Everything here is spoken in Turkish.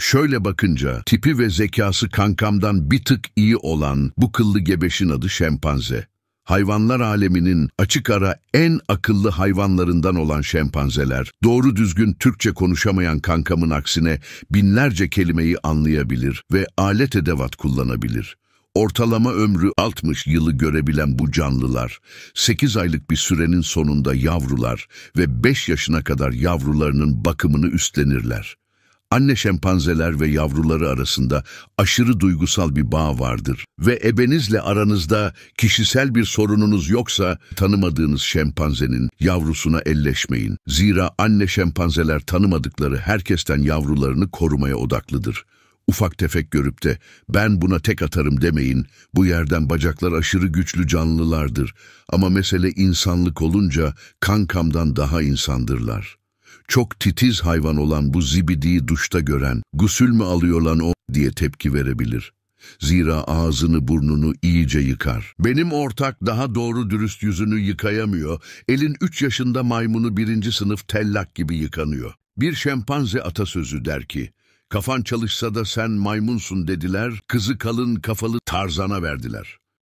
Şöyle bakınca tipi ve zekası kankamdan bir tık iyi olan bu kıllı gebeşin adı şempanze. Hayvanlar aleminin açık ara en akıllı hayvanlarından olan şempanzeler, doğru düzgün Türkçe konuşamayan kankamın aksine binlerce kelimeyi anlayabilir ve alet edevat kullanabilir. Ortalama ömrü 60 yılı görebilen bu canlılar, 8 aylık bir sürenin sonunda yavrular ve 5 yaşına kadar yavrularının bakımını üstlenirler. Anne şempanzeler ve yavruları arasında aşırı duygusal bir bağ vardır ve ebenizle aranızda kişisel bir sorununuz yoksa tanımadığınız şempanzenin yavrusuna elleşmeyin. Zira anne şempanzeler tanımadıkları herkesten yavrularını korumaya odaklıdır. Ufak tefek görüp de ben buna tek atarım demeyin. Bu yerden bacaklar aşırı güçlü canlılardır ama mesele insanlık olunca kankamdan daha insandırlar.'' Çok titiz hayvan olan bu zibidiyi duşta gören, gusül mü alıyor lan o diye tepki verebilir. Zira ağzını burnunu iyice yıkar. Benim ortak daha doğru dürüst yüzünü yıkayamıyor. Elin üç yaşında maymunu birinci sınıf tellak gibi yıkanıyor. Bir şempanze atasözü der ki, kafan çalışsa da sen maymunsun dediler, kızı kalın kafalı tarzana verdiler.